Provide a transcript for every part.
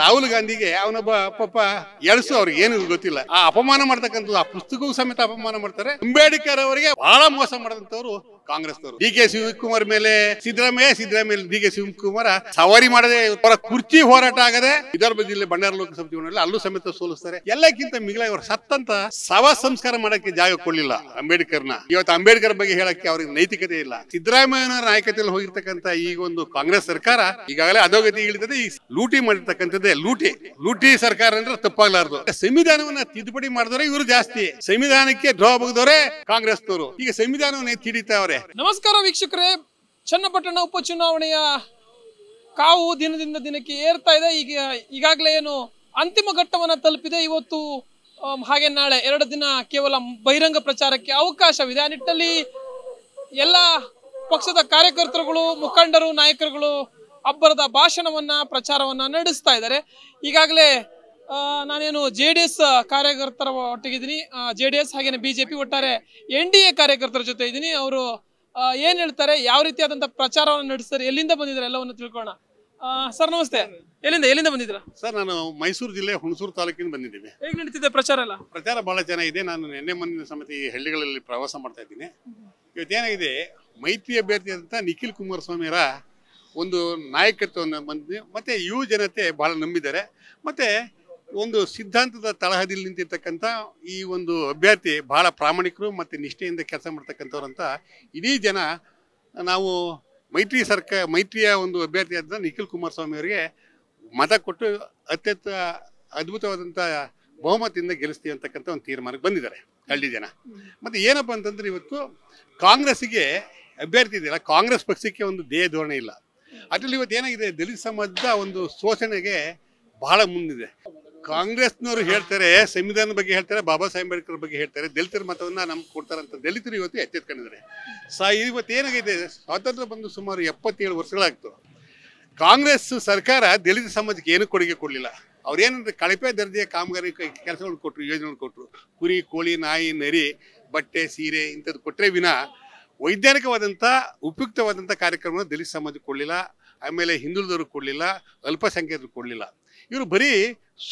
ರಾಹುಲ್ ಗಾಂಧಿಗೆ ಅವನೊಬ್ಬ ಪಾಪ ಎಳಸು ಅವ್ರಿಗೆ ಏನು ಗೊತ್ತಿಲ್ಲ ಆ ಅಪಮಾನ ಮಾಡ್ತಕ್ಕಂಥದ್ದು ಆ ಪುಸ್ತಕವು ಸಮೇತ ಅಪಮಾನ ಮಾಡ್ತಾರೆ ಅಂಬೇಡ್ಕರ್ ಅವರಿಗೆ ಬಹಳ ಮೋಸ ಮಾಡಿದಂಥವ್ರು ಕಾಂಗ್ರೆಸ್ ಡಿ ಕೆ ಶಿವಕುಮಾರ್ ಮೇಲೆ ಸಿದ್ದರಾಮಯ್ಯ ಸಿದ್ದರಾಮಯ್ಯ ಡಿ ಕೆ ಶಿವಕುಮಾರ ಸವಾರಿ ಮಾಡದೆ ಅವರ ಕುರ್ಚಿ ಹೋರಾಟ ಆಗದೆ ವಿದರ್ಭ ಜಿಲ್ಲೆ ಬಂಡಾರ ಲೋಕಸಭಾ ಚುನಾವಣೆಯಲ್ಲಿ ಅಲ್ಲೂ ಸಮೇತ ಸೋಲಿಸ್ತಾರೆ ಎಲ್ಲಕ್ಕಿಂತ ಮಿಗಿಲ ಇವರು ಸತ್ತಂತ ಸವ ಸಂಸ್ಕಾರ ಮಾಡಕ್ಕೆ ಜಾಗ ಕೊಡಲಿಲ್ಲ ಅಂಬೇಡ್ಕರ್ನ ಇವತ್ತು ಅಂಬೇಡ್ಕರ್ ಬಗ್ಗೆ ಹೇಳಕ್ಕೆ ಅವ್ರಿಗೆ ನೈತಿಕತೆ ಇಲ್ಲ ಸಿದ್ದರಾಮಯ್ಯನ ನಾಯಕತೆಯಲ್ಲಿ ಹೋಗಿರ್ತಕ್ಕಂಥ ಈ ಒಂದು ಕಾಂಗ್ರೆಸ್ ಸರ್ಕಾರ ಈಗಾಗಲೇ ಅಧೋಗತಿ ಇಳಿತದೆ ಈ ಲೂಟಿ ಮಾಡಿರ್ತಕ್ಕಂಥದ್ದೇ ಲೂಟಿ ಲೂಟಿ ಸರ್ಕಾರ ಅಂದ್ರೆ ತಪ್ಪಾಗ್ಲಾರ್ದು ಸಂವಿಧಾನವನ್ನ ತಿದ್ದುಪಡಿ ಮಾಡಿದ್ರೆ ಇವರು ಜಾಸ್ತಿ ಸಂವಿಧಾನಕ್ಕೆ ಡ್ರಾ ಬಗ್ದವ್ರೆ ಕಾಂಗ್ರೆಸ್ನವರು ಈಗ ಸಂವಿಧಾನವನ್ನ ತಿಡಿತಾವ್ರೆ ನಮಸ್ಕಾರ ವೀಕ್ಷಕರೇ ಚನ್ನಪಟ್ಟಣ ಉಪಚುನಾವಣೆಯ ಕಾವು ದಿನದಿಂದ ದಿನಕ್ಕೆ ಏರ್ತಾ ಇದೆ ಈಗ ಈಗಾಗಲೇ ಏನು ಅಂತಿಮ ಘಟ್ಟವನ್ನ ತಲುಪಿದೆ ಇವತ್ತು ಹಾಗೆ ನಾಳೆ ಎರಡು ದಿನ ಕೇವಲ ಬಹಿರಂಗ ಪ್ರಚಾರಕ್ಕೆ ಅವಕಾಶವಿದೆ ಆ ನಿಟ್ಟಲ್ಲಿ ಎಲ್ಲ ಪಕ್ಷದ ಕಾರ್ಯಕರ್ತರುಗಳು ಮುಖಂಡರು ನಾಯಕರುಗಳು ಅಬ್ಬರದ ಭಾಷಣವನ್ನ ಪ್ರಚಾರವನ್ನ ನಡೆಸ್ತಾ ಇದ್ದಾರೆ ಈಗಾಗಲೇ ನಾನೇನು ಜೆ ಡಿ ಎಸ್ ಕಾರ್ಯಕರ್ತರ ಒಟ್ಟಿಗಿದ್ದೀನಿ ಜೆ ಡಿ ಎಸ್ ಹಾಗೇನೆ ಬಿಜೆಪಿ ಒಟ್ಟಾರೆ ಎನ್ ಡಿ ಎ ಕಾರ್ಯಕರ್ತರ ಜೊತೆ ಇದ್ದೀನಿ ಅವರು ಏನ್ ಹೇಳ್ತಾರೆ ಯಾವ ರೀತಿಯಾದಂತ ಪ್ರಚಾರವನ್ನು ನಡೆಸ್ತಾರೆ ಎಲ್ಲಿಂದ ಬಂದಿದ್ರೆ ಎಲ್ಲವನ್ನು ತಿಳ್ಕೋಣ ಸರ್ ನಮಸ್ತೆ ಎಲ್ಲಿಂದ ಎಲ್ಲಿಂದ ಬಂದಿದ್ರ ಸರ್ ನಾನು ಮೈಸೂರು ಜಿಲ್ಲೆ ಹುಣಸೂರು ತಾಲೂಕಿನ ಬಂದಿದ್ದೀನಿ ಹೇಗೆ ನಡೀತಿದೆ ಪ್ರಚಾರ ಎಲ್ಲ ಪ್ರಚಾರ ಬಹಳ ಚೆನ್ನಾಗಿದೆ ನಾನು ನಿನ್ನೆ ಮೊನ್ನೆ ಸಮೇತ ಈ ಹಳ್ಳಿಗಳಲ್ಲಿ ಪ್ರವಾಸ ಮಾಡ್ತಾ ಇದ್ದೀನಿ ಇವತ್ತೇನಾಗಿದೆ ಮೈತ್ರಿ ಅಭ್ಯರ್ಥಿ ಅಂತ ನಿಖಿಲ್ ಸ್ವಾಮಿಯರ ಒಂದು ನಾಯಕತ್ವವನ್ನು ಬಂದಿದೆ ಮತ್ತೆ ಯುವ ಜನತೆ ಬಹಳ ನಂಬಿದ್ದಾರೆ ಮತ್ತೆ ಒಂದು ಸಿದ್ಧಾಂತದ ತಳಹದಿಯಲ್ಲಿ ನಿಂತಿರ್ತಕ್ಕಂಥ ಈ ಒಂದು ಅಭ್ಯರ್ಥಿ ಬಹಳ ಪ್ರಾಮಾಣಿಕರು ಮತ್ತು ನಿಷ್ಠೆಯಿಂದ ಕೆಲಸ ಮಾಡ್ತಕ್ಕಂಥವ್ರು ಅಂತ ಇಡೀ ಜನ ನಾವು ಮೈತ್ರಿ ಸರ್ಕಾರ ಮೈತ್ರಿಯ ಒಂದು ಅಭ್ಯರ್ಥಿ ಅಭ್ಯರ್ಥಿಯಾದ ನಿಖಿಲ್ ಕುಮಾರಸ್ವಾಮಿ ಅವರಿಗೆ ಮತ ಕೊಟ್ಟು ಅತ್ಯಂತ ಅದ್ಭುತವಾದಂಥ ಬಹುಮತದಿಂದ ಗೆಲ್ಲಿಸ್ತೀವಿ ಅಂತಕ್ಕಂಥ ಒಂದು ತೀರ್ಮಾನಕ್ಕೆ ಬಂದಿದ್ದಾರೆ ಹಳ್ಳಿ ಜನ ಮತ್ತು ಏನಪ್ಪ ಅಂತಂದರೆ ಇವತ್ತು ಕಾಂಗ್ರೆಸ್ಸಿಗೆ ಅಭ್ಯರ್ಥಿ ಇದೆಯಲ್ಲ ಕಾಂಗ್ರೆಸ್ ಪಕ್ಷಕ್ಕೆ ಒಂದು ದೇಹ ಧೋರಣೆ ಇಲ್ಲ ಅದರಲ್ಲಿ ಇವತ್ತು ಏನಾಗಿದೆ ದಲಿತ ಸಮಾಜದ ಒಂದು ಶೋಷಣೆಗೆ ಬಹಳ ಮುಂದಿದೆ ಕಾಂಗ್ರೆಸ್ನವರು ಹೇಳ್ತಾರೆ ಸಂವಿಧಾನದ ಬಗ್ಗೆ ಹೇಳ್ತಾರೆ ಬಾಬಾ ಸಾಹೇಬ್ ಅಂಬೇಡ್ಕರ್ ಬಗ್ಗೆ ಹೇಳ್ತಾರೆ ದಲಿತರ ಮತವನ್ನ ನಮ್ಗೆ ಕೊಡ್ತಾರಂತ ಅಂತ ದಲಿತರು ಇವತ್ತು ಎತ್ತೆತ್ಕೊಂಡಿದ್ದಾರೆ ಸಾ ಇವತ್ತು ಏನಾಗಿದೆ ಸ್ವಾತಂತ್ರ್ಯ ಬಂದು ಸುಮಾರು ಎಪ್ಪತ್ತೇಳು ವರ್ಷಗಳಾಗ್ತು ಕಾಂಗ್ರೆಸ್ ಸರ್ಕಾರ ದಲಿತ ಸಮಾಜಕ್ಕೆ ಏನು ಕೊಡುಗೆ ಕೊಡಲಿಲ್ಲ ಅವ್ರೇನಂದ್ರೆ ಕಳಪೆ ದರ್ಜೆಯ ಕಾಮಗಾರಿ ಕೆಲಸಗಳು ಕೊಟ್ಟರು ಯೋಜನೆಗಳು ಕೊಟ್ಟರು ಕುರಿ ಕೋಳಿ ನಾಯಿ ನರಿ ಬಟ್ಟೆ ಸೀರೆ ಇಂಥದ್ದು ಕೊಟ್ಟರೆ ವಿನ ವೈಜ್ಞಾನಿಕವಾದಂಥ ಉಪಯುಕ್ತವಾದಂಥ ಕಾರ್ಯಕ್ರಮವನ್ನು ದಲಿತ ಸಮಾಜಕ್ಕೆ ಕೊಡಲಿಲ್ಲ ಆಮೇಲೆ ಹಿಂದುಳಿದವ್ರಿಗೆ ಕೊಡಲಿಲ್ಲ ಅಲ್ಪಸಂಖ್ಯಾತರು ಕೊಡಲಿಲ್ಲ ಇವರು ಬರೀ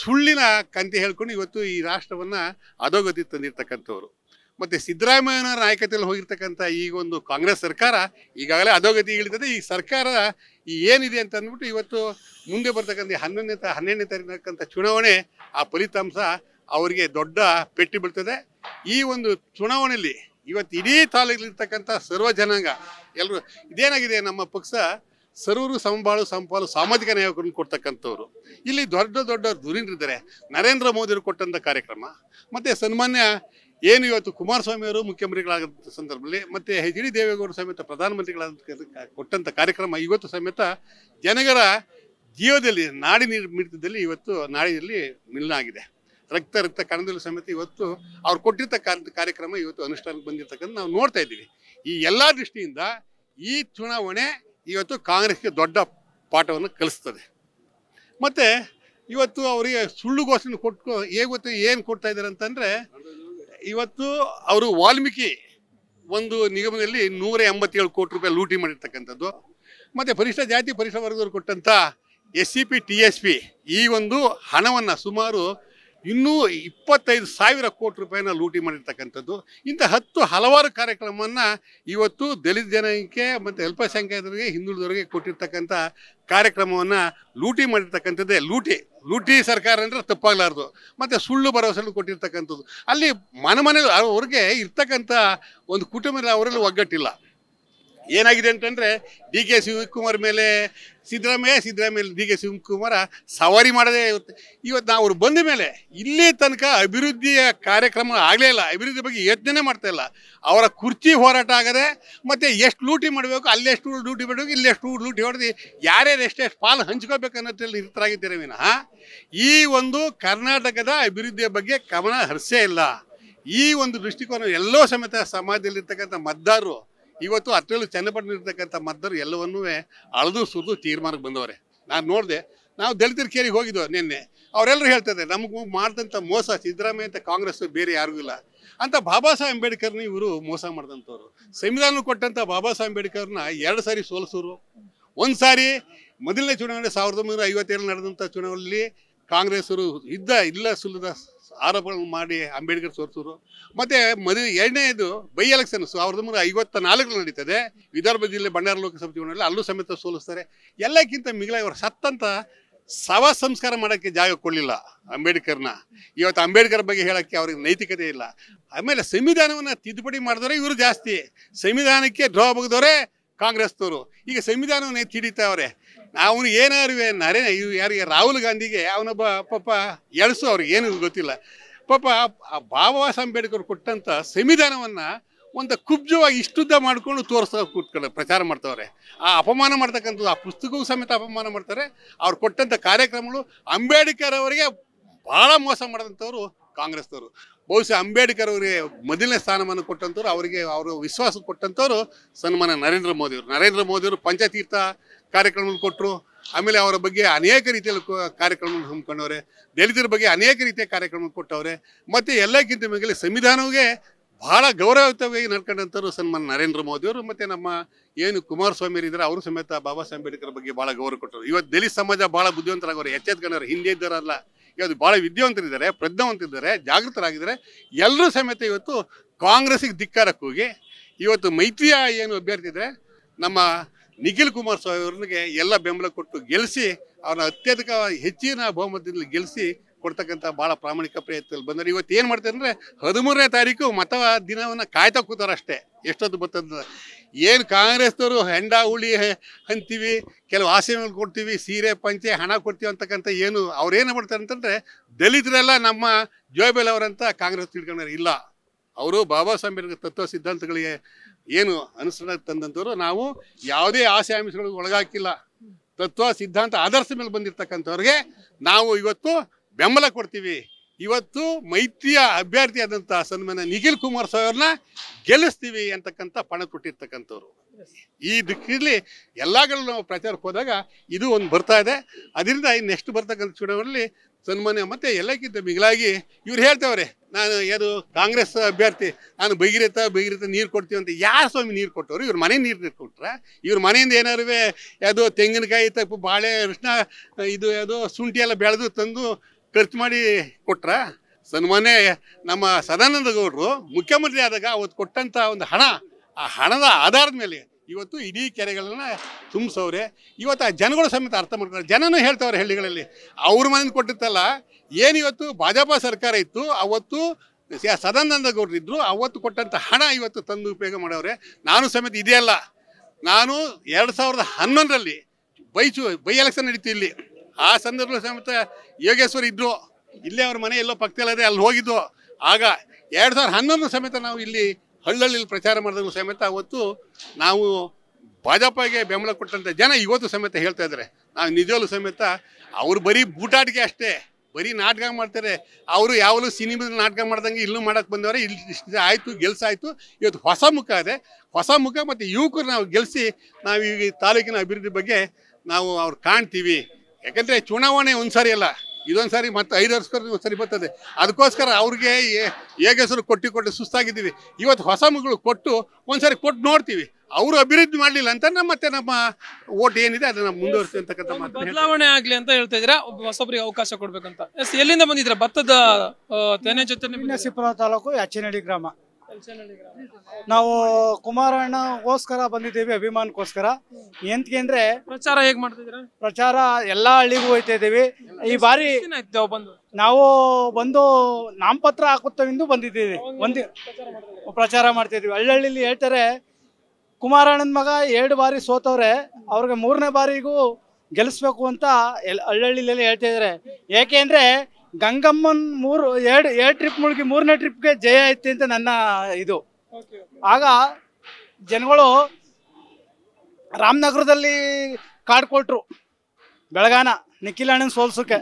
ಸುಳ್ಳಿನ ಕಂತೆ ಹೇಳ್ಕೊಂಡು ಇವತ್ತು ಈ ರಾಷ್ಟ್ರವನ್ನು ಅಧೋಗತಿ ತಂದಿರ್ತಕ್ಕಂಥವ್ರು ಮತ್ತು ಸಿದ್ದರಾಮಯ್ಯನವರ ನಾಯಕತ್ವದಲ್ಲಿ ಹೋಗಿರ್ತಕ್ಕಂಥ ಈ ಒಂದು ಕಾಂಗ್ರೆಸ್ ಸರ್ಕಾರ ಈಗಾಗಲೇ ಅಧೋಗತಿ ಇಳಿತದೆ ಈ ಸರ್ಕಾರ ಈ ಏನಿದೆ ಅಂತ ಅಂದ್ಬಿಟ್ಟು ಇವತ್ತು ಮುಂದೆ ಬರ್ತಕ್ಕಂಥ ಹನ್ನೊಂದನೇ ತ ಹನ್ನೆರಡನೇ ತಾರೀಕಿನಕ್ಕಂಥ ಚುನಾವಣೆ ಆ ಫಲಿತಾಂಶ ಅವರಿಗೆ ದೊಡ್ಡ ಪೆಟ್ಟು ಬೀಳ್ತದೆ ಈ ಒಂದು ಚುನಾವಣೆಯಲ್ಲಿ ಇವತ್ತು ಇಡೀ ತಾಲೂಕಲ್ಲಿರ್ತಕ್ಕಂಥ ಸರ್ವ ಜನಾಂಗ ಎಲ್ಲರೂ ಇದೇನಾಗಿದೆ ನಮ್ಮ ಪಕ್ಷ ಸರ್ವರು ಸಮಬಾಳು ಸಂಪಾಲು ಸಾಮಾಜಿಕ ನಾಯಕರು ಕೊಡ್ತಕ್ಕಂಥವ್ರು ಇಲ್ಲಿ ದೊಡ್ಡ ದೊಡ್ಡ ಧುರೀಣರಿದ್ದಾರೆ ನರೇಂದ್ರ ಮೋದಿಯವರು ಕೊಟ್ಟಂಥ ಕಾರ್ಯಕ್ರಮ ಮತ್ತು ಸನ್ಮಾನ್ಯ ಏನು ಇವತ್ತು ಕುಮಾರಸ್ವಾಮಿಯವರು ಮುಖ್ಯಮಂತ್ರಿಗಳಾದಂಥ ಸಂದರ್ಭದಲ್ಲಿ ಮತ್ತು ಹೆಚ್ ಡಿ ದೇವೇಗೌಡರು ಸಮೇತ ಪ್ರಧಾನಮಂತ್ರಿಗಳಾದ ಕೊಟ್ಟಂಥ ಕಾರ್ಯಕ್ರಮ ಇವತ್ತು ಸಮೇತ ಜನಗರ ಜೀವದಲ್ಲಿ ನಾಡಿ ಮಿಡಿತದಲ್ಲಿ ಇವತ್ತು ನಾಡಿನಲ್ಲಿ ಆಗಿದೆ ರಕ್ತ ರಕ್ತ ಕಣದಲ್ಲಿ ಸಮೇತ ಇವತ್ತು ಅವ್ರು ಕೊಟ್ಟಿರ್ತಕ್ಕಂಥ ಕಾರ್ಯಕ್ರಮ ಇವತ್ತು ಅನುಷ್ಠಾನಕ್ಕೆ ಬಂದಿರತಕ್ಕಂಥ ನಾವು ನೋಡ್ತಾ ಇದ್ದೀವಿ ಈ ಎಲ್ಲ ದೃಷ್ಟಿಯಿಂದ ಈ ಚುನಾವಣೆ ಇವತ್ತು ಕಾಂಗ್ರೆಸ್ಗೆ ದೊಡ್ಡ ಪಾಠವನ್ನು ಕಲಿಸ್ತದೆ ಮತ್ತು ಇವತ್ತು ಅವರಿಗೆ ಸುಳ್ಳು ಘೋಷಣೆ ಕೊಟ್ಟು ಗೊತ್ತು ಏನು ಕೊಡ್ತಾ ಇದ್ದಾರೆ ಅಂತಂದರೆ ಇವತ್ತು ಅವರು ವಾಲ್ಮೀಕಿ ಒಂದು ನಿಗಮದಲ್ಲಿ ನೂರ ಎಂಬತ್ತೇಳು ಕೋಟಿ ರೂಪಾಯಿ ಲೂಟಿ ಮಾಡಿರ್ತಕ್ಕಂಥದ್ದು ಮತ್ತು ಪರಿಷ್ಠ ಜಾತಿ ಪರಿಷ್ಠ ವರ್ಗದವರು ಕೊಟ್ಟಂಥ S C P T S P ಈ ಒಂದು ಹಣವನ್ನು ಸುಮಾರು ಇನ್ನೂ ಇಪ್ಪತ್ತೈದು ಸಾವಿರ ಕೋಟಿ ರೂಪಾಯಿನ ಲೂಟಿ ಮಾಡಿರ್ತಕ್ಕಂಥದ್ದು ಇಂಥ ಹತ್ತು ಹಲವಾರು ಕಾರ್ಯಕ್ರಮವನ್ನು ಇವತ್ತು ದಲಿತ ಜನಕ್ಕೆ ಮತ್ತು ಅಲ್ಪಸಂಖ್ಯಾತರಿಗೆ ಹಿಂದುಳಿದವರಿಗೆ ಕೊಟ್ಟಿರ್ತಕ್ಕಂಥ ಕಾರ್ಯಕ್ರಮವನ್ನು ಲೂಟಿ ಮಾಡಿರ್ತಕ್ಕಂಥದ್ದೇ ಲೂಟಿ ಲೂಟಿ ಸರ್ಕಾರ ಅಂದರೆ ತಪ್ಪಾಗಲಾರ್ದು ಮತ್ತು ಸುಳ್ಳು ಭರವಸೆಗಳು ಕೊಟ್ಟಿರ್ತಕ್ಕಂಥದ್ದು ಅಲ್ಲಿ ಮನೆ ಮನೆ ಅವ್ರಿಗೆ ಇರ್ತಕ್ಕಂಥ ಒಂದು ಕುಟುಂಬದಲ್ಲಿ ಅವರಲ್ಲಿ ಒಗ್ಗಟ್ಟಿಲ್ಲ ಏನಾಗಿದೆ ಅಂತಂದರೆ ಡಿ ಕೆ ಶಿವಕುಮಾರ್ ಮೇಲೆ ಸಿದ್ದರಾಮಯ್ಯ ಸಿದ್ದರಾಮಯ್ಯ ಡಿ ಕೆ ಶಿವಕುಮಾರ ಸವಾರಿ ಮಾಡದೇ ಇವತ್ತು ಇವತ್ತು ನಾವು ಅವ್ರು ಬಂದ ಮೇಲೆ ಇಲ್ಲಿ ತನಕ ಅಭಿವೃದ್ಧಿಯ ಕಾರ್ಯಕ್ರಮ ಆಗಲೇ ಇಲ್ಲ ಅಭಿವೃದ್ಧಿ ಬಗ್ಗೆ ಯೋಚನೆ ಮಾಡ್ತಾ ಇಲ್ಲ ಅವರ ಕುರ್ಚಿ ಹೋರಾಟ ಆಗದೆ ಮತ್ತು ಎಷ್ಟು ಲೂಟಿ ಮಾಡಬೇಕು ಅಲ್ಲೆಷ್ಟು ಲೂಟಿ ಮಾಡಬೇಕು ಇಲ್ಲೆಷ್ಟು ಲೂಟಿ ಹೊಡೆದು ಯಾರ್ಯಾರು ಎಷ್ಟೆಷ್ಟು ಪಾಲು ಹಂಚ್ಕೋಬೇಕು ಅನ್ನೋದ್ರಲ್ಲಿ ಇರ್ತರಾಗಿದ್ದೇನೆ ವಿನಃ ಈ ಒಂದು ಕರ್ನಾಟಕದ ಅಭಿವೃದ್ಧಿಯ ಬಗ್ಗೆ ಗಮನ ಹರಿಸೇ ಇಲ್ಲ ಈ ಒಂದು ದೃಷ್ಟಿಕೋನ ಎಲ್ಲೋ ಸಮೇತ ಸಮಾಜದಲ್ಲಿರ್ತಕ್ಕಂಥ ಮತದಾರರು ಇವತ್ತು ಹತ್ತರಲ್ಲೂ ಚನ್ನಪಟ್ಟಣ ಮದ್ದರು ಎಲ್ಲವನ್ನೂ ಅಳದು ಸುರಿದು ತೀರ್ಮಾನಕ್ಕೆ ಬಂದವರೆ ನಾನು ನೋಡಿದೆ ನಾವು ದಲಿತರ ಕೇರಿಗೆ ಹೋಗಿದ್ದೆವು ನಿನ್ನೆ ಅವರೆಲ್ಲರೂ ಹೇಳ್ತಾರೆ ನಮಗೂ ಮಾಡಿದಂಥ ಮೋಸ ಸಿದ್ದರಾಮಯ್ಯ ಅಂತ ಕಾಂಗ್ರೆಸ್ ಬೇರೆ ಯಾರಿಗೂ ಇಲ್ಲ ಅಂತ ಬಾಬಾ ಸಾಹೇಬ್ ಅಂಬೇಡ್ಕರ್ನ ಇವರು ಮೋಸ ಮಾಡಿದಂಥವ್ರು ಸಂವಿಧಾನ ಕೊಟ್ಟಂಥ ಬಾಬಾ ಸಾಹೇಬ್ ಅಂಬೇಡ್ಕರ್ನ ಎರಡು ಸಾರಿ ಸೋಲಿಸೋರು ಒಂದು ಸಾರಿ ಮೊದಲನೇ ಚುನಾವಣೆ ಸಾವಿರದ ಒಂಬೈನೂರ ಐವತ್ತೇಳು ನಡೆದಂಥ ಚುನಾವಣೆಯಲ್ಲಿ ಕಾಂಗ್ರೆಸ್ಸರು ಇದ್ದ ಇಲ್ಲ ಸುಲ್ಲದ ಆರೋಪಗಳನ್ನು ಮಾಡಿ ಅಂಬೇಡ್ಕರ್ ಸೋರ್ಸೋರು ಮತ್ತೆ ಮದುವೆ ಎರಡನೇದು ಬೈ ಎಲೆಕ್ಷನ್ ಸಾವಿರದ ಒಂಬೈನೂರ ಐವತ್ತ ನಾಲ್ಕರಲ್ಲಿ ನಡೀತದೆ ವಿದರ್ಭ ಜಿಲ್ಲೆ ಬಂಡಾರ ಲೋಕಸಭಾ ಚುನಾವಣೆಯಲ್ಲಿ ಅಲ್ಲೂ ಸಮೇತ ಸೋಲಿಸ್ತಾರೆ ಎಲ್ಲಕ್ಕಿಂತ ಮಿಗಿಲ ಇವರು ಸತ್ತಂತ ಸವ ಸಂಸ್ಕಾರ ಮಾಡೋಕ್ಕೆ ಜಾಗ ಕೊಡಲಿಲ್ಲ ಅಂಬೇಡ್ಕರ್ನ ಇವತ್ತು ಅಂಬೇಡ್ಕರ್ ಬಗ್ಗೆ ಹೇಳೋಕ್ಕೆ ಅವ್ರಿಗೆ ನೈತಿಕತೆ ಇಲ್ಲ ಆಮೇಲೆ ಸಂವಿಧಾನವನ್ನು ತಿದ್ದುಪಡಿ ಮಾಡಿದವರೇ ಇವರು ಜಾಸ್ತಿ ಸಂವಿಧಾನಕ್ಕೆ ಡ್ರಾ ಬಗ್ದವರೇ ಕಾಂಗ್ರೆಸ್ನವರು ಈಗ ಸಂವಿಧಾನವನ್ನೇ ತಿಡಿತಾವ್ರೆ ಅವನು ಏನಾರು ನರೇ ಇವ್ ಯಾರಿಗೆ ರಾಹುಲ್ ಗಾಂಧಿಗೆ ಅವನೊಬ್ಬ ಪಾಪ ಎಳಸು ಅವ್ರಿಗೆ ಏನು ಗೊತ್ತಿಲ್ಲ ಪಾಪ ಆ ಬಾಬಾ ಅಂಬೇಡ್ಕರ್ ಕೊಟ್ಟಂಥ ಸಂವಿಧಾನವನ್ನು ಒಂದು ಕುಬ್ಜವಾಗಿ ಇಷ್ಟುದ್ದ ಮಾಡಿಕೊಂಡು ತೋರಿಸ್ತಾ ಕೂತ್ಕೊಂಡು ಪ್ರಚಾರ ಮಾಡ್ತಾವ್ರೆ ಆ ಅಪಮಾನ ಮಾಡ್ತಕ್ಕಂಥದ್ದು ಆ ಪುಸ್ತಕವು ಸಮೇತ ಅಪಮಾನ ಮಾಡ್ತಾರೆ ಅವ್ರು ಕೊಟ್ಟಂಥ ಕಾರ್ಯಕ್ರಮಗಳು ಅಂಬೇಡ್ಕರ್ ಅವರಿಗೆ ಭಾಳ ಮೋಸ ಮಾಡಿದಂಥವ್ರು ಕಾಂಗ್ರೆಸ್ನವರು ಬಹುಶಃ ಅಂಬೇಡ್ಕರ್ ಅವರಿಗೆ ಮೊದಲನೇ ಸ್ಥಾನಮಾನ ಕೊಟ್ಟಂಥವ್ರು ಅವರಿಗೆ ಅವರು ವಿಶ್ವಾಸ ಕೊಟ್ಟಂಥವ್ರು ಸನ್ಮಾನ ನರೇಂದ್ರ ಮೋದಿಯವರು ನರೇಂದ್ರ ಮೋದಿಯವರು ಪಂಚತೀರ್ಥ ಕಾರ್ಯಕ್ರಮವನ್ನು ಕೊಟ್ಟರು ಆಮೇಲೆ ಅವರ ಬಗ್ಗೆ ಅನೇಕ ರೀತಿಯಲ್ಲಿ ಕಾರ್ಯಕ್ರಮಗಳನ್ನು ಹಮ್ಮಿಕೊಂಡವ್ರೆ ದಲಿತರ ಬಗ್ಗೆ ಅನೇಕ ರೀತಿಯ ಕಾರ್ಯಕ್ರಮಗಳು ಕೊಟ್ಟವ್ರೆ ಮತ್ತು ಎಲ್ಲಕ್ಕಿಂತ ಮೇಲೆ ಸಂವಿಧಾನವಿಗೆ ಬಹಳ ಗೌರವಯುತವಾಗಿ ನಡ್ಕೊಂಡಂಥವ್ರು ಸನ್ಮಾನ ನರೇಂದ್ರ ಮೋದಿಯವರು ಮತ್ತು ನಮ್ಮ ಏನು ಕುಮಾರಸ್ವಾಮಿ ಇದ್ದಾರೆ ಅವರು ಸಮೇತ ಬಾಬಾ ಸಾಹೇಬ್ ಅಂಬೇಡ್ಕರ್ ಬಗ್ಗೆ ಭಾಳ ಗೌರವ ಕೊಟ್ಟರು ಇವತ್ತು ದಲಿತ ಸಮಾಜ ಭಾಳ ಬುದ್ಧಿವಂತರಾಗವ್ರೆ ಎಚ್ಚೆತ್ಕೊಂಡವ್ರು ಹಿಂದೆ ಇದ್ದಾರಲ್ಲ ಇವತ್ತು ಭಾಳ ವಿದ್ಯಾವಂತರಿದ್ದಾರೆ ಪ್ರಜ್ಞಾವಂತರಿದ್ದಾರೆ ಜಾಗೃತರಾಗಿದ್ದಾರೆ ಎಲ್ಲರೂ ಸಮೇತ ಇವತ್ತು ಕಾಂಗ್ರೆಸ್ಸಿಗೆ ಧಿಕ್ಕಾರಕ್ಕೋಗಿ ಇವತ್ತು ಮೈತ್ರಿಯ ಏನು ಅಭ್ಯರ್ಥಿ ಇದ್ದರೆ ನಮ್ಮ ನಿಖಿಲ್ ಕುಮಾರಸ್ವಾಮಿ ಅವ್ರಿಗೆ ಎಲ್ಲ ಬೆಂಬಲ ಕೊಟ್ಟು ಗೆಲ್ಲಿಸಿ ಅವನ ಅತ್ಯಧಿಕ ಹೆಚ್ಚಿನ ಬಹುಮತದಲ್ಲಿ ಗೆಲ್ಲಿಸಿ ಕೊಡ್ತಕ್ಕಂಥ ಭಾಳ ಪ್ರಾಮಾಣಿಕ ಪ್ರಯತ್ನದಲ್ಲಿ ಬಂದರೆ ಇವತ್ತು ಏನು ಮಾಡ್ತಾರೆ ಅಂದರೆ ಹದಿಮೂರನೇ ತಾರೀಕು ಮತ ದಿನವನ್ನು ಕಾಯ್ತಾ ಕೂತಾರೆ ಅಷ್ಟೇ ಎಷ್ಟೊತ್ತು ಬರ್ತದ ಏನು ಕಾಂಗ್ರೆಸ್ನವರು ಹೆಂಡ ಹುಳಿ ಅಂತೀವಿ ಕೆಲವು ಆಸೆಗಳು ಕೊಡ್ತೀವಿ ಸೀರೆ ಪಂಚೆ ಹಣ ಕೊಡ್ತೀವಿ ಅಂತಕ್ಕಂಥ ಏನು ಅವ್ರೇನು ಮಾಡ್ತಾರೆ ಅಂತಂದರೆ ದಲಿತರೆಲ್ಲ ನಮ್ಮ ಜೋಬೇಲ್ ಅವರಂತ ಕಾಂಗ್ರೆಸ್ ತಿಳ್ಕೊಂಡ್ರೆ ಇಲ್ಲ ಅವರು ಬಾಬಾ ಸಾಹೇಬ್ ತತ್ವ ಸಿದ್ಧಾಂತಗಳಿಗೆ ಏನು ಅನುಸರಣೆ ತಂದಂಥವ್ರು ನಾವು ಯಾವುದೇ ಆಸೆ ಆಮಿಷಗಳಿಗೆ ಒಳಗಾಕಿಲ್ಲ ತತ್ವ ಸಿದ್ಧಾಂತ ಆದರ್ಶ ಮೇಲೆ ಬಂದಿರತಕ್ಕಂಥವ್ರಿಗೆ ನಾವು ಇವತ್ತು ಬೆಂಬಲ ಕೊಡ್ತೀವಿ ಇವತ್ತು ಮೈತ್ರಿಯ ಅಭ್ಯರ್ಥಿ ಆದಂಥ ಸನ್ಮಾನ ನಿಖಿಲ್ ಕುಮಾರ್ ಸಾವ್ರನ್ನ ಗೆಲ್ಲಿಸ್ತೀವಿ ಅಂತಕ್ಕಂಥ ಪಣ ಕೊಟ್ಟಿರ್ತಕ್ಕಂಥವ್ರು ಈ ದಿಕ್ಕಿನಲ್ಲಿ ಎಲ್ಲಗಳಲ್ಲೂ ನಾವು ಪ್ರಚಾರಕ್ಕೆ ಹೋದಾಗ ಇದು ಒಂದು ಬರ್ತಾ ಇದೆ ಅದರಿಂದ ಈ ನೆಕ್ಸ್ಟ್ ಬರ್ತಕ್ಕಂಥ ಚುನಾವಣೆಯಲ್ಲಿ ಸನ್ಮಾನ್ಯ ಮತ್ತೆ ಎಲ್ಲಕ್ಕಿಂತ ಮಿಗಿಲಾಗಿ ಇವ್ರು ಹೇಳ್ತಾವ್ರೆ ನಾನು ಯಾರು ಕಾಂಗ್ರೆಸ್ ಅಭ್ಯರ್ಥಿ ನಾನು ಬೈಗಿರತ ಬೈಗಿರತ ನೀರು ಕೊಡ್ತೀವಿ ಅಂತ ಯಾರು ಸ್ವಾಮಿ ನೀರು ಕೊಟ್ಟವ್ರು ಇವ್ರ ಮನೆ ನೀರು ನೀರು ಕೊಟ್ಟರೆ ಇವ್ರ ಮನೆಯಿಂದ ಏನಾರು ಯಾವುದೋ ತೆಂಗಿನಕಾಯಿ ತಪ್ಪು ಬಾಳೆ ಕೃಷ್ಣ ಇದು ಯಾವುದೋ ಶುಂಠಿ ಎಲ್ಲ ಬೆಳೆದು ತಂದು ಖರ್ಚು ಮಾಡಿ ಕೊಟ್ರ ಸನ್ಮಾನ್ಯ ನಮ್ಮ ಸದಾನಂದ ಗೌಡರು ಮುಖ್ಯಮಂತ್ರಿ ಆದಾಗ ಅವತ್ತು ಕೊಟ್ಟಂತ ಒಂದು ಹಣ ಆ ಹಣದ ಆಧಾರದ ಮೇಲೆ ಇವತ್ತು ಇಡೀ ಕೆರೆಗಳನ್ನ ತುಂಬಿಸೋರೆ ಇವತ್ತು ಆ ಜನಗಳು ಸಮೇತ ಅರ್ಥ ಮಾಡ್ತಾರೆ ಜನನೂ ಹೇಳ್ತಾವ್ರೆ ಹಳ್ಳಿಗಳಲ್ಲಿ ಅವ್ರ ಮನೇಲಿ ಕೊಟ್ಟಿತ್ತಲ್ಲ ಏನಿವತ್ತು ಭಾಜಪ ಸರ್ಕಾರ ಇತ್ತು ಅವತ್ತು ಸದಾನಂದ ಇದ್ರು ಅವತ್ತು ಕೊಟ್ಟಂಥ ಹಣ ಇವತ್ತು ತಂದು ಉಪಯೋಗ ಮಾಡವ್ರೆ ನಾನು ಸಮೇತ ಇದೆಯಲ್ಲ ನಾನು ಎರಡು ಸಾವಿರದ ಹನ್ನೊಂದರಲ್ಲಿ ಬೈ ಬೈ ಎಲೆಕ್ಷನ್ ನಡೀತು ಇಲ್ಲಿ ಆ ಸಂದರ್ಭದಲ್ಲಿ ಸಮೇತ ಯೋಗೇಶ್ವರ್ ಇದ್ದರು ಇಲ್ಲೇ ಅವ್ರ ಮನೆ ಎಲ್ಲೋ ಪಕ್ಕದಲ್ಲದೆ ಅಲ್ಲಿ ಹೋಗಿದ್ದು ಆಗ ಎರಡು ಸಾವಿರದ ಹನ್ನೊಂದು ಸಮೇತ ನಾವು ಇಲ್ಲಿ ಹಳ್ಳಳ್ಳಿಲಿ ಪ್ರಚಾರ ಮಾಡಿದ್ರು ಸಮೇತ ಅವತ್ತು ನಾವು ಭಾಜಪಾಗೆ ಬೆಂಬಲ ಕೊಟ್ಟಂಥ ಜನ ಇವತ್ತು ಸಮೇತ ಹೇಳ್ತಾ ಇದ್ದಾರೆ ನಾವು ನಿಜವಲ್ಲೂ ಸಮೇತ ಅವ್ರು ಬರೀ ಬೂಟಾಟಿಕೆ ಅಷ್ಟೇ ಬರೀ ನಾಟಕ ಮಾಡ್ತಾರೆ ಅವರು ಯಾವಾಗಲೂ ಸಿನಿಮಾದ ನಾಟಕ ಮಾಡ್ದಂಗೆ ಇಲ್ಲೂ ಮಾಡೋಕ್ಕೆ ಬಂದವರೆ ಇಲ್ಲಿ ಇಷ್ಟು ಆಯಿತು ಗೆಲ್ಸ ಆಯಿತು ಇವತ್ತು ಹೊಸ ಮುಖ ಇದೆ ಹೊಸ ಮುಖ ಮತ್ತು ಯುವಕರು ನಾವು ಗೆಲ್ಲಿಸಿ ನಾವು ಈ ತಾಲೂಕಿನ ಅಭಿವೃದ್ಧಿ ಬಗ್ಗೆ ನಾವು ಅವ್ರು ಕಾಣ್ತೀವಿ ಯಾಕಂದ್ರೆ ಚುನಾವಣೆ ಒಂದ್ಸಾರಿ ಅಲ್ಲ ಇದೊಂದ್ಸಾರಿ ಮತ್ತೆ ಐದು ವರ್ಷಕ್ಕೋಸ್ಕರ ಸರಿ ಬರ್ತದೆ ಅದಕ್ಕೋಸ್ಕರ ಅವ್ರಿಗೆ ಹೇಗೆ ಹೆಸರು ಕೊಟ್ಟು ಕೊಟ್ಟು ಸುಸ್ತಾಗಿದ್ದೀವಿ ಇವತ್ತು ಹೊಸ ಮಗಳು ಕೊಟ್ಟು ಒಂದ್ಸರಿ ಕೊಟ್ಟು ನೋಡ್ತೀವಿ ಅವರು ಅಭಿವೃದ್ಧಿ ಮಾಡಲಿಲ್ಲ ಅಂತ ನಮ್ಮ ಮತ್ತೆ ನಮ್ಮ ಓಟ್ ಏನಿದೆ ಅದನ್ನ ಅಂತಕ್ಕಂಥ ಮಾತು ಬದಲಾವಣೆ ಆಗಲಿ ಅಂತ ಹೇಳ್ತಾ ಇದ್ರೆ ಹೊಸಬ್ರಿಗೆ ಅವಕಾಶ ಕೊಡ್ಬೇಕಂತ ಎಸ್ ಎಲ್ಲಿಂದ ಬಂದಿದ್ರೆ ಭತ್ತದ ತೆನೆ ಜೊತೆ ತಾಲೂಕು ಅಚ್ಚನಹಳ್ಳಿ ಗ್ರಾಮ ನಾವು ಕುಮಾರಣ್ಣಗೋಸ್ಕರ ಬಂದಿದ್ದೀವಿ ಅಭಿಮಾನಕ್ಕೋಸ್ಕರ ಎಂತಕ್ಕೆ ಅಂದ್ರೆ ಪ್ರಚಾರ ಹೇಗ್ ಮಾಡ್ತಿದ್ದೀರಾ ಪ್ರಚಾರ ಎಲ್ಲಾ ಹಳ್ಳಿಗೂ ಹೋಯ್ತಾ ಇದ್ದೀವಿ ಈ ಬಾರಿ ನಾವು ಬಂದು ನಾಮಪತ್ರ ಹಾಕುತ್ತವೆಂದು ಬಂದಿದ್ದೀವಿ ಒಂದು ಪ್ರಚಾರ ಮಾಡ್ತಾ ಇದೀವಿ ಹಳ್ಳಿಹಳ್ಳಿಲಿ ಹೇಳ್ತಾರೆ ಕುಮಾರಣ್ಣನ ಮಗ ಎರಡು ಬಾರಿ ಸೋತವ್ರೆ ಅವ್ರಿಗೆ ಮೂರನೇ ಬಾರಿಗೂ ಗೆಲ್ಲಿಸ್ಬೇಕು ಅಂತ ಹೇಳ್ತಾ ಇದಾರೆ ಯಾಕೆ ಅಂದ್ರೆ ಗಂಗಮ್ಮನ್ ಮೂರು ಎರಡು ಎರಡು ಟ್ರಿಪ್ ಮುಳುಗಿ ಮೂರನೇ ಟ್ರಿಪ್ಗೆ ಜಯ ಐತಿ ಅಂತ ನನ್ನ ಇದು ಆಗ ಜನಗಳು ರಾಮನಗರದಲ್ಲಿ ಕಾರ್ಡ್ ಕೊಟ್ರು ಬೆಳಗಾನ ನಿಖಿಲ್ ಅಣ್ಣನ ಸೋಲ್ಸೋಕೆ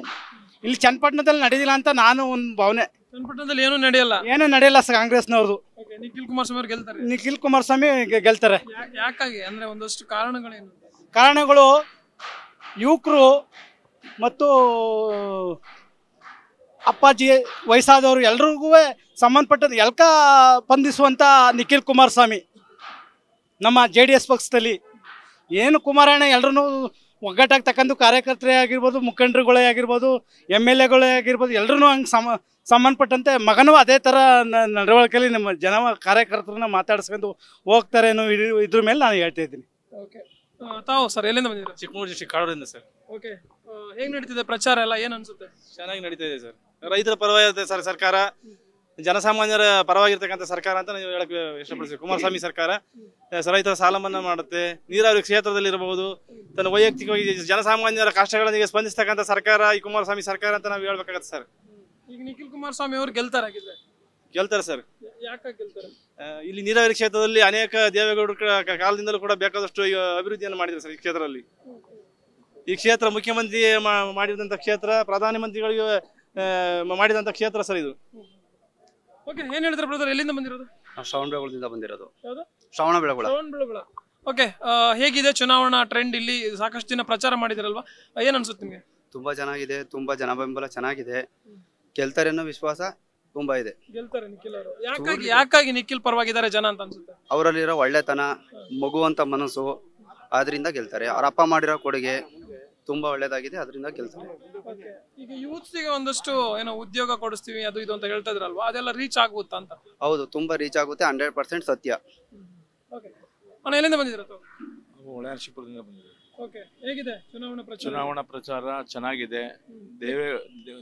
ಇಲ್ಲಿ ಚನ್ನಪಟ್ಟಣದಲ್ಲಿ ನಡೆದಿಲ್ಲ ಅಂತ ನಾನು ಒಂದು ಭಾವನೆ ಚನ್ನಪಟ್ಟಣದಲ್ಲಿ ಏನೂ ನಡೆಯಲ್ಲ ಏನೂ ನಡೆಯಲ್ಲ ಕಾಂಗ್ರೆಸ್ನವ್ರದ್ದು ನಿಖಿಲ್ ಕುಮಾರಸ್ವಾಮಿ ಗೆಲ್ತಾರೆ ನಿಖಿಲ್ ಕುಮಾರಸ್ವಾಮಿ ಗೆಲ್ತಾರೆ ಯಾಕಾಗಿ ಅಂದ್ರೆ ಒಂದಷ್ಟು ಕಾರಣಗಳೇನು ಕಾರಣಗಳು ಯುವಕರು ಮತ್ತು ಅಪ್ಪಾಜಿ ವಯಸ್ಸಾದವರು ಎಲ್ರಿಗೂ ಸಂಬಂಧಪಟ್ಟದ್ದು ಎಲ್ಕ ಬಂಧಿಸುವಂಥ ನಿಖಿಲ್ ಕುಮಾರಸ್ವಾಮಿ ನಮ್ಮ ಜೆ ಡಿ ಎಸ್ ಪಕ್ಷದಲ್ಲಿ ಏನು ಕುಮಾರಣ್ಣ ಎಲ್ಲರೂ ಒಗ್ಗಟ್ಟಾಗಿ ತಕ್ಕಂದು ಕಾರ್ಯಕರ್ತರೇ ಆಗಿರ್ಬೋದು ಮುಖಂಡರುಗಳೇ ಆಗಿರ್ಬೋದು ಎಮ್ ಎಲ್ ಎಗಳೇ ಆಗಿರ್ಬೋದು ಎಲ್ಲರೂ ಹಂಗೆ ಸಮ ಸಂಬಂಧಪಟ್ಟಂತೆ ಮಗನೂ ಅದೇ ಥರ ನಡವಳಿಕೆಯಲ್ಲಿ ನಮ್ಮ ಜನ ಕಾರ್ಯಕರ್ತರನ್ನ ಮಾತಾಡಿಸ್ಕೊಂಡು ಹೋಗ್ತಾರೆ ಅನ್ನೋ ಇದ್ರ ಮೇಲೆ ನಾನು ಹೇಳ್ತಾ ಇದ್ದೀನಿ ಓಕೆ ತಾವು ಸರ್ ಎಲ್ಲಿಂದ ಬಂದಿದ್ದೀರಾ ಚಿಕ್ಕಮಗಳೂರು ಡಿಸ್ಟ್ರಿಕ್ಟ್ ಕಾಡೂರಿಂದ ಸರ್ ಓಕೆ ಹೇಗೆ ನಡೀತಿದೆ ಪ್ರಚಾರ ಎಲ್ಲ ಏನು ಅನಿಸುತ್ತೆ ಚೆನ್ನಾಗಿ ನಡೀತಾ ಇದೆ ಸರ್ ರೈತರ ಪರವಾಗಿರುತ್ತೆ ಸರ್ ಸರ್ಕಾರ ಜನಸಾಮಾನ್ಯರ ಪರವಾಗಿರ್ತಕ್ಕಂಥ ಸರ್ಕಾರ ಅಂತ ನೀವು ಹೇಳಕ್ ಇಷ್ಟಪಡ್ತೀವಿ ಕುಮಾರಸ್ವಾಮಿ ಸರ್ಕಾರ ರೈತರ ಸಾಲ ಮನ್ನಾ ಮಾಡುತ್ತೆ ನೀರಾವರಿ ಕ್ಷೇತ್ರದಲ್ಲಿ ಇರಬಹುದು ತನ್ನ ವೈಯಕ್ತಿಕವಾಗಿ ಜನಸಾಮಾನ್ಯರ ಕಷ್ಟಗಳಿಗೆ ಸ್ಪಂದಿಸ್ತಕ್ಕಂಥ ಸರ್ಕಾರ ಈ ಕುಮಾರಸ್ವಾಮಿ ಸರ್ಕಾರ ಅಂತ ನಾವು ಹೇಳ್ಬೇಕಾಗತ್ತೆ ಸರ್ ಈಗ ನಿಖಿಲ್ ಕುಮಾರಸ್ವಾಮಿ ಅವರು ಗೆಲ್ತಾರ ಗೆಲ್ತಾರೆ ಸರ್ ಇಲ್ಲಿ ನೀರಾವರಿ ಕ್ಷೇತ್ರದಲ್ಲಿ ಅನೇಕ ದೇವೇಗೌಡರು ಕಾಲದಿಂದಲೂ ಕೂಡ ಬೇಕಾದಷ್ಟು ಅಭಿವೃದ್ಧಿಯನ್ನು ಮಾಡಿದ್ರು ಸರ್ ಈ ಕ್ಷೇತ್ರದಲ್ಲಿ ಈ ಕ್ಷೇತ್ರ ಮುಖ್ಯಮಂತ್ರಿ ಮಾಡಿರುವಂತಹ ಕ್ಷೇತ್ರ ಪ್ರಧಾನಮಂತ್ರಿಗಳಿಗೆ ಮಾಡಿದಂತ ಕ್ಷೇತ್ರ ಸರ್ ಇದು ಏನ್ ಹೇಳ್ತಾರೆ ಬ್ರದರ್ ಎಲ್ಲಿಂದ ಬಂದಿರೋದು ಶ್ರವಣ ಬೆಳಗುಳದಿಂದ ಬಂದಿರೋದು ಶ್ರವಣ ಬೆಳಗುಳ ಓಕೆ ಹೇಗಿದೆ ಚುನಾವಣಾ ಟ್ರೆಂಡ್ ಇಲ್ಲಿ ಸಾಕಷ್ಟು ದಿನ ಪ್ರಚಾರ ಮಾಡಿದಿರಲ್ವಾ ಏನ್ ಅನ್ಸುತ್ತೆ ನಿಮಗೆ ತುಂಬಾ ಚೆನ್ನಾಗಿದೆ ತುಂಬಾ ಜನ ಬೆಂಬಲ ಚೆನ್ನಾಗಿದೆ ಗೆಲ್ತಾರೆ ಅನ್ನೋ ವಿಶ್ವಾಸ ತುಂಬಾ ಇದೆ ಯಾಕಾಗಿ ನಿಖಿಲ್ ಪರವಾಗಿದ್ದಾರೆ ಜನ ಅಂತ ಅನ್ಸುತ್ತೆ ಅವರಲ್ಲಿರೋ ಒಳ್ಳೆತನ ಮಗುವಂತ ಮನಸ್ಸು ಆದ್ರಿಂದ ಗೆಲ್ತಾರೆ ಅವ್ರ ಅಪ್ಪ ಮಾಡಿರೋ ಕೊಡುಗೆ ತುಂಬಾ ಒಳ್ಳೇದಾಗಿದೆ ಅದರಿಂದ ಕೆಲಸ ಈಗ ಯೂತ್ಸ್ಗೆ ಒಂದಷ್ಟು ಏನೋ ಉದ್ಯೋಗ ಕೊಡಿಸ್ತೀವಿ ಅದು ಇದು ಅಂತ ಹೇಳ್ತಾ ಇದ್ರಲ್ವಾ ಅದೆಲ್ಲ ರೀಚ್ ಆಗುತ್ತಾ ಅಂತ ಹೌದು ತುಂಬಾ ರೀಚ್ ಆಗುತ್ತೆ ಹಂಡ್ರೆಡ್ ಪರ್ಸೆಂಟ್ ಸತ್ಯ ಎಲ್ಲಿಂದ ಬಂದಿದ್ರು ತಾವು? ಚುನಾವಣಾ ಪ್ರಚಾರ ಚೆನ್ನಾಗಿದೆ ದೇವೇ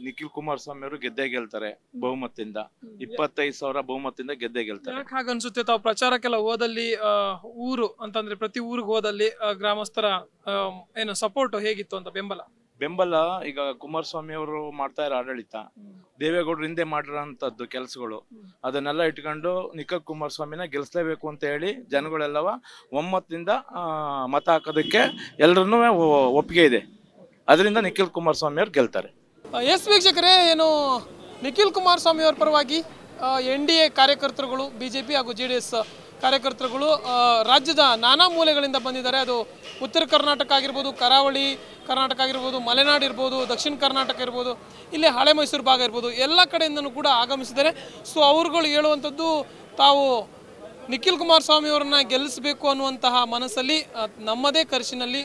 ನಿಖಿಲ್ ಕುಮಾರಸ್ವಾಮಿ ಅವರು ಗೆದ್ದೇ ಗೆಲ್ತಾರೆ ಬಹುಮತದಿಂದ ಇಪ್ಪತ್ತೈದು ಸಾವಿರ ಬಹುಮತದಿಂದ ಗೆದ್ದೇ ಗೆಲ್ತಾರೆ ಯಾಕೆ ಹಾಗನ್ಸುತ್ತೆ ತಾವು ಪ್ರಚಾರಕ್ಕೆಲ್ಲ ಹೋದಲ್ಲಿ ಊರು ಅಂತಂದ್ರೆ ಪ್ರತಿ ಊರಿಗೆ ಹೋದಲ್ಲಿ ಗ್ರಾಮಸ್ಥರ ಏನು ಸಪೋರ್ಟ್ ಹೇಗಿತ್ತು ಅಂತ ಬೆಂಬಲ ಬೆಂಬಲ ಈಗ ಕುಮಾರಸ್ವಾಮಿ ಅವರು ಮಾಡ್ತಾ ಇರೋ ಆಡಳಿತ ದೇವೇಗೌಡರು ಹಿಂದೆ ಮಾಡಿರೋಂಥದ್ದು ಕೆಲಸಗಳು ಅದನ್ನೆಲ್ಲ ಇಟ್ಕೊಂಡು ನಿಖ ಕುಮಾರಸ್ವಾಮಿನ ಗೆಲ್ಸ್ಲೇಬೇಕು ಅಂತ ಹೇಳಿ ಜನಗಳೆಲ್ಲವ ಒಮ್ಮತದಿಂದ ಮತ ಹಾಕೋದಕ್ಕೆ ಎಲ್ಲರನ್ನು ಒಪ್ಪಿಗೆ ಇದೆ ಅದರಿಂದ ನಿಖಿಲ್ ಕುಮಾರಸ್ವಾಮಿ ಅವ್ರು ಗೆಲ್ತಾರೆ ಎಸ್ ವೀಕ್ಷಕರೇ ಏನು ನಿಖಿಲ್ ಕುಮಾರಸ್ವಾಮಿ ಅವರ ಪರವಾಗಿ ಎನ್ ಡಿ ಎ ಕಾರ್ಯಕರ್ತರುಗಳು ಬಿ ಜೆ ಪಿ ಹಾಗೂ ಜೆ ಡಿ ಎಸ್ ಕಾರ್ಯಕರ್ತರುಗಳು ರಾಜ್ಯದ ನಾನಾ ಮೂಲೆಗಳಿಂದ ಬಂದಿದ್ದಾರೆ ಅದು ಉತ್ತರ ಕರ್ನಾಟಕ ಆಗಿರ್ಬೋದು ಕರಾವಳಿ ಕರ್ನಾಟಕ ಆಗಿರ್ಬೋದು ಮಲೆನಾಡು ಇರ್ಬೋದು ದಕ್ಷಿಣ ಕರ್ನಾಟಕ ಇರ್ಬೋದು ಇಲ್ಲಿ ಹಳೆ ಮೈಸೂರು ಭಾಗ ಇರ್ಬೋದು ಎಲ್ಲ ಕಡೆಯಿಂದನೂ ಕೂಡ ಆಗಮಿಸಿದ್ದಾರೆ ಸೊ ಅವರುಗಳು ಹೇಳುವಂಥದ್ದು ತಾವು ನಿಖಿಲ್ ಸ್ವಾಮಿ ಅವರನ್ನು ಗೆಲ್ಲಿಸಬೇಕು ಅನ್ನುವಂತಹ ಮನಸ್ಸಲ್ಲಿ ನಮ್ಮದೇ ಖರ್ಚಿನಲ್ಲಿ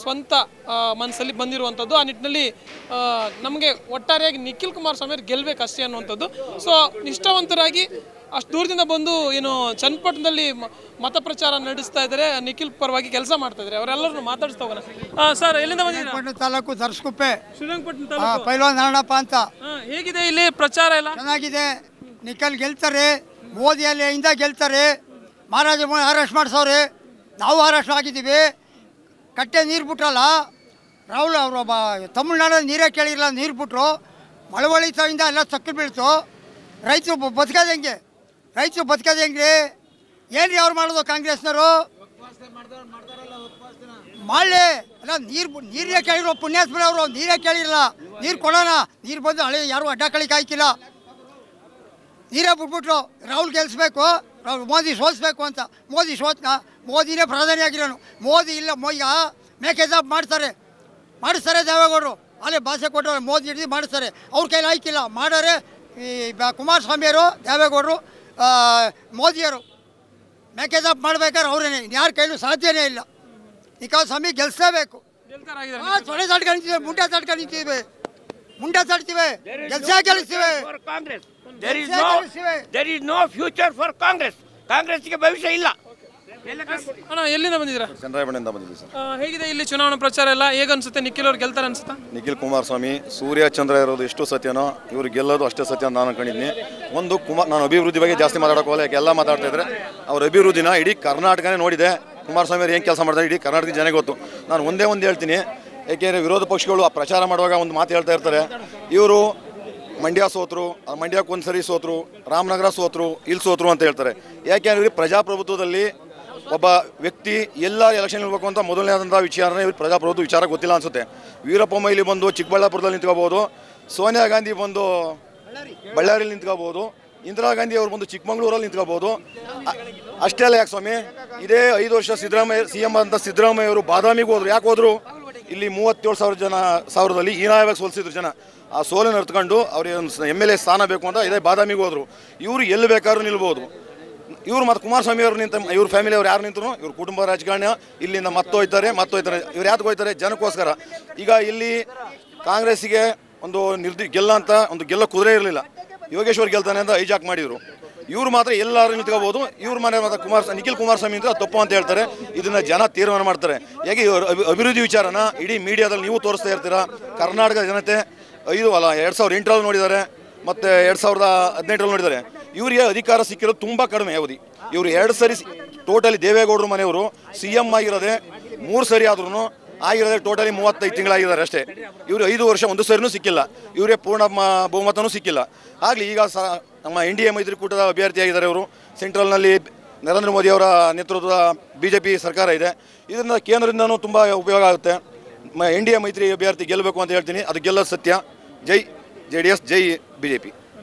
ಸ್ವಂತ ಮನಸ್ಸಲ್ಲಿ ಬಂದಿರುವಂಥದ್ದು ಆ ನಿಟ್ಟಿನಲ್ಲಿ ನಮಗೆ ಒಟ್ಟಾರೆಯಾಗಿ ನಿಖಿಲ್ ಸ್ವಾಮಿ ಅವರು ಗೆಲ್ಲಬೇಕಷ್ಟೇ ಅನ್ನುವಂಥದ್ದು ಸೊ ನಿಷ್ಠಾವಂತರಾಗಿ ಅಷ್ಟು ದೂರದಿಂದ ಬಂದು ಏನು ಚನ್ನಪಟ್ಟಣದಲ್ಲಿ ಮತ ಪ್ರಚಾರ ನಡೆಸ್ತಾ ಇದ್ದಾರೆ ನಿಖಿಲ್ ಪರವಾಗಿ ಕೆಲಸ ಮಾಡ್ತಾ ಇದ್ದಾರೆ ಅವರೆಲ್ಲರನ್ನು ಮಾತಾಡಿಸ್ತಾ ಹೋಗೋಣ ಸರ್ ಎಲ್ಲಿಂದ ಬಂದಿದ್ದೀರಾ ತಾಲೂಕು ದರ್ಶಕುಪ್ಪೆ ಶ್ರೀರಂಗಪಟ್ಟಣ ನಾರಾಯಣಪ್ಪ ಅಂತ ಹೇಗಿದೆ ಇಲ್ಲಿ ಪ್ರಚಾರ ಎಲ್ಲ ಚೆನ್ನಾಗಿದೆ ನಿಖಿಲ್ ಗೆಲ್ತಾರೆ ಮೋದಿ ಅಲ್ಲಿಂದ ಗೆಲ್ತಾರೆ ಮಹಾರಾಜ ಅರೆಸ್ಟ್ ಮಾಡಿಸೋರೆ ನಾವು ಅರೆಸ್ಟ್ ಆಗಿದ್ದೀವಿ ಕಟ್ಟೆ ನೀರು ಬಿಟ್ರಲ್ಲ ರಾಹುಲ್ ಅವರು ತಮಿಳ್ನಾಡಲ್ಲಿ ನೀರೇ ಕೇಳಿರಲ್ಲ ನೀರು ಬಿಟ್ಟರು ಮಳವಳಿತ ಎಲ್ಲ ಸಕ್ಕರೆ ಬೀಳ್ತು ರೈತರು ಬದುಕೋದು ಹೆಂಗೆ ರೈತರು ಬದುಕೋದು ಹೆಂಗ್ರಿ ಏನ್ರಿ ಅವ್ರು ಮಾಡೋದು ಕಾಂಗ್ರೆಸ್ನವರು ಮಾಡಲಿ ಅಲ್ಲ ನೀರು ನೀರೇ ಕೇಳಿರೋ ಪುಣ್ಯಾಸ್ಮಿ ಅವರು ನೀರೇ ಕೇಳಿರಲ್ಲ ನೀರು ಕೊಡೋಣ ನೀರು ಬಂದು ಹಳೆ ಯಾರು ಅಡ್ಡ ಕಳಿಕೆ ಹಾಕಿಲ್ಲ ನೀರೇ ಬಿಟ್ಬಿಟ್ರು ರಾಹುಲ್ ಗೆಲ್ಸ್ಬೇಕು ರಾಹುಲ್ ಮೋದಿ ಸೋಲಿಸ್ಬೇಕು ಅಂತ ಮೋದಿ ಸೋತ್ನ ಮೋದಿನೇ ಪ್ರಧಾನಿ ಆಗಿರೋನು ಮೋದಿ ಇಲ್ಲ ಮೊಯ್ಯ ಮೇಕೆಜಾಬ್ ಮಾಡ್ತಾರೆ ಮಾಡಿಸ್ತಾರೆ ದೇವೇಗೌಡರು ಅಲ್ಲಿ ಭಾಷೆ ಕೊಟ್ಟರು ಮೋದಿ ಹಿಡಿದು ಮಾಡಿಸ್ತಾರೆ ಅವ್ರ ಕೈಲಿ ಹಾಕಿಲ್ಲ ಮಾಡೋರೆ ಈ ಕುಮಾರಸ್ವಾಮಿಯವರು ದೇವೇಗೌಡರು ಮೋದಿಯವರು ಮೇಕೇಜಪ್ ಮಾಡ್ಬೇಕಾದ್ರೆ ಅವರೇನೆ ಯಾರ ಕೈಲೂ ಸಾಧ್ಯನೇ ಇಲ್ಲ ನಿಖಾವ್ ಸ್ವಾಮಿ ಗೆಲ್ಸಲೇಬೇಕು ಸೊಡೆ ತಡ್ಕೊಂಡು ನಿಂತಿವೆ ಮುಂಡೆ ತಡ್ಕೊಂಡು ನಿಂತಿವೆ ಮುಂಡೆ ತಡ್ತೀವಿ ಗೆಲ್ಸ ಗೆಲ್ಸಿವೆ Congress there is no future for Congress ಕಾಂಗ್ರೆಸ್ಗೆ ಭವಿಷ್ಯ ಇಲ್ಲ ಎಲ್ಲಿಂದ ಬಂದಿದ್ದೀರಾ ಸರ್ ಹೇಗಿದೆ ಇಲ್ಲಿ ಚುನಾವಣಾ ಪ್ರಚಾರ ಎಲ್ಲ ಹೇಗನ್ಸುತ್ತೆ ನಿಖಿಲ್ ಅವ್ರು ಗೆಲ್ತಾರೆ ಅನ್ಸುತ್ತಾ ನಿಖಿಲ್ ಕುಮಾರಸ್ವಾಮಿ ಸೂರ್ಯ ಚಂದ್ರ ಇರೋದು ಎಷ್ಟು ಸತ್ಯನೋ ಇವ್ರು ಗೆಲ್ಲೋದು ಅಷ್ಟೇ ಸತ್ಯ ಅಂತ ನಾನು ಅನ್ಕೊಂಡಿದ್ದೀನಿ ಒಂದು ಕುಮಾರ್ ನಾನು ಅಭಿವೃದ್ಧಿ ಬಗ್ಗೆ ಜಾಸ್ತಿ ಮಾತಾಡೋಕೆ ಹೋಗಲ್ಲ ಎಲ್ಲ ಮಾತಾಡ್ತಾ ಇದ್ರೆ ಅವ್ರ ಅಭಿವೃದ್ಧಿನ ಇಡೀ ಕರ್ನಾಟಕನೇ ನೋಡಿದೆ ಕುಮಾರಸ್ವಾಮಿ ಅವ್ರು ಏನು ಕೆಲಸ ಮಾಡ್ತಾರೆ ಇಡೀ ಕರ್ನಾಟಕ ಜನ ಗೊತ್ತು ನಾನು ಒಂದೇ ಒಂದು ಹೇಳ್ತೀನಿ ಏಕೆಂದರೆ ವಿರೋಧ ಪಕ್ಷಗಳು ಆ ಪ್ರಚಾರ ಮಾಡುವಾಗ ಒಂದು ಮಾತು ಹೇಳ್ತಾ ಇರ್ತಾರೆ ಇವರು ಮಂಡ್ಯ ಸೋತರು ಮಂಡ್ಯಕ್ಕೆ ಒಂದು ಸರಿ ಸೋತರು ರಾಮನಗರ ಸೋತರು ಇಲ್ಲಿ ಸೋತರು ಅಂತ ಹೇಳ್ತಾರೆ ಯಾಕೆಂದ್ರೆ ಪ್ರಜಾಪ್ರಭುತ್ವದಲ್ಲಿ ಒಬ್ಬ ವ್ಯಕ್ತಿ ಎಲ್ಲ ಎಲೆಕ್ಷನ್ ಇರಬೇಕು ಅಂತ ಮೊದಲನೇದಂಥ ವಿಚಾರನೇ ಇವ್ರು ಪ್ರಜಾಪ್ರಭುತ್ವ ವಿಚಾರ ಗೊತ್ತಿಲ್ಲ ಅನಿಸುತ್ತೆ ವೀರಪ್ಪ ಮೈಲಿ ಬಂದು ಚಿಕ್ಕಬಳ್ಳಾಪುರದಲ್ಲಿ ನಿಂತ್ಕೋಬೋದು ಸೋನಿಯಾ ಗಾಂಧಿ ಬಂದು ಬಳ್ಳಾರಿಯಲ್ಲಿ ನಿಂತ್ಕೋಬೋದು ಇಂದಿರಾ ಗಾಂಧಿ ಅವರು ಬಂದು ಚಿಕ್ಕಮಂಗ್ಳೂರಲ್ಲಿ ನಿಂತ್ಕೋಬೋದು ಅಷ್ಟೇ ಅಲ್ಲ ಯಾಕೆ ಸ್ವಾಮಿ ಇದೇ ಐದು ವರ್ಷ ಸಿದ್ದರಾಮಯ್ಯ ಸಿ ಎಂ ಅಂತ ಸಿದ್ದರಾಮಯ್ಯ ಅವರು ಬಾದಾಮಿಗೆ ಹೋದ್ರು ಯಾಕೆ ಹೋದ್ರು ಇಲ್ಲಿ ಮೂವತ್ತೇಳು ಸಾವಿರ ಜನ ಸಾವಿರದಲ್ಲಿ ಹೀನಾಯವಾಗಿ ಸೋಲಿಸಿದ್ರು ಜನ ಆ ಸೋಲನ್ನು ಅರ್ತ್ಕೊಂಡು ಅವ್ರಿಗೆ ಎಮ್ ಎಲ್ ಎ ಸ್ಥಾನ ಬೇಕು ಅಂತ ಇದೇ ಬಾದಾಮಿಗೆ ಹೋದರು ಇವರು ಎಲ್ಲಿ ಬೇಕಾದ್ರೂ ನಿಲ್ಬೋದು ಇವ್ರು ಮತ್ತು ಕುಮಾರಸ್ವಾಮಿ ಅವರು ನಿಂತ ಇವ್ರ ಫ್ಯಾಮಿಲಿ ಅವ್ರು ಯಾರು ನಿಂತರು ಇವ್ರ ಕುಟುಂಬ ರಾಜಕಾರಣ ಇಲ್ಲಿಂದ ಮತ್ತೋಯ್ತಾರೆ ಹೋಯ್ತಾರೆ ಇವ್ರು ಯಾಕೆ ಹೋಯ್ತಾರೆ ಜನಕ್ಕೋಸ್ಕರ ಈಗ ಇಲ್ಲಿ ಕಾಂಗ್ರೆಸ್ಸಿಗೆ ಒಂದು ನಿರ್ದಿ ಗೆಲ್ಲ ಅಂತ ಒಂದು ಗೆಲ್ಲ ಕುದುರೆ ಇರಲಿಲ್ಲ ಯೋಗೇಶ್ವರ್ ಗೆಲ್ತಾನೆ ಅಂತ ಐಜಾಕ್ ಮಾಡಿದರು ಇವರು ಮಾತ್ರ ಎಲ್ಲರೂ ನಿಂತ್ಕೋಬೋದು ಇವ್ರ ಮನೆ ಮಾತ್ರ ಕುಮಾರ್ ನಿಖಿಲ್ ಕುಮಾರಸ್ವಾಮಿ ಅಂತ ತಪ್ಪು ಅಂತ ಹೇಳ್ತಾರೆ ಇದನ್ನು ಜನ ತೀರ್ಮಾನ ಮಾಡ್ತಾರೆ ಹೇಗೆ ಇವರು ಅಭಿವೃದ್ಧಿ ವಿಚಾರನ ಇಡೀ ಮೀಡಿಯಾದಲ್ಲಿ ನೀವು ತೋರಿಸ್ತಾ ಇರ್ತೀರಾ ಕರ್ನಾಟಕದ ಜನತೆ ಐದು ಅಲ್ಲ ಎರಡು ಸಾವಿರದ ಎಂಟರಲ್ಲಿ ನೋಡಿದ್ದಾರೆ ಮತ್ತು ಎರಡು ಸಾವಿರದ ಹದಿನೆಂಟರಲ್ಲಿ ನೋಡಿದ್ದಾರೆ ಇವರಿಗೆ ಅಧಿಕಾರ ಸಿಕ್ಕಿರೋದು ತುಂಬ ಕಡಿಮೆ ಅವಧಿ ಇವರು ಎರಡು ಸರಿ ಟೋಟಲಿ ದೇವೇಗೌಡರು ಮನೆಯವರು ಸಿ ಎಂ ಆಗಿರೋದೆ ಮೂರು ಸರಿ ಆದ್ರೂ ಆಗಿರೋದೆ ಟೋಟಲಿ ಮೂವತ್ತೈದು ತಿಂಗಳಾಗಿದ್ದಾರೆ ಅಷ್ಟೇ ಇವರು ಐದು ವರ್ಷ ಒಂದು ಸರಿನೂ ಸಿಕ್ಕಿಲ್ಲ ಇವರೇ ಪೂರ್ಣ ಬಹುಮತನೂ ಸಿಕ್ಕಿಲ್ಲ ಆಗಲಿ ಈಗ ಸ ನಮ್ಮ ಎನ್ ಡಿ ಎ ಮೈತ್ರಿಕೂಟದ ಅಭ್ಯರ್ಥಿಯಾಗಿದ್ದಾರೆ ಅವರು ಸೆಂಟ್ರಲ್ನಲ್ಲಿ ನರೇಂದ್ರ ಮೋದಿ ಅವರ ನೇತೃತ್ವದ ಬಿ ಜೆ ಪಿ ಸರ್ಕಾರ ಇದೆ ಇದರಿಂದ ಕೇಂದ್ರದಿಂದನೂ ತುಂಬ ಉಪಯೋಗ ಆಗುತ್ತೆ ಎನ್ ಡಿ ಎ ಮೈತ್ರಿ ಅಭ್ಯರ್ಥಿ ಗೆಲ್ಲಬೇಕು ಅಂತ ಹೇಳ್ತೀನಿ ಅದು ಗೆಲ್ಲೋದು ಸತ್ಯ ಜೈ ಜೆ ಡಿ ಎಸ್ ಜೈ ಬಿ ಜೆ ಪಿ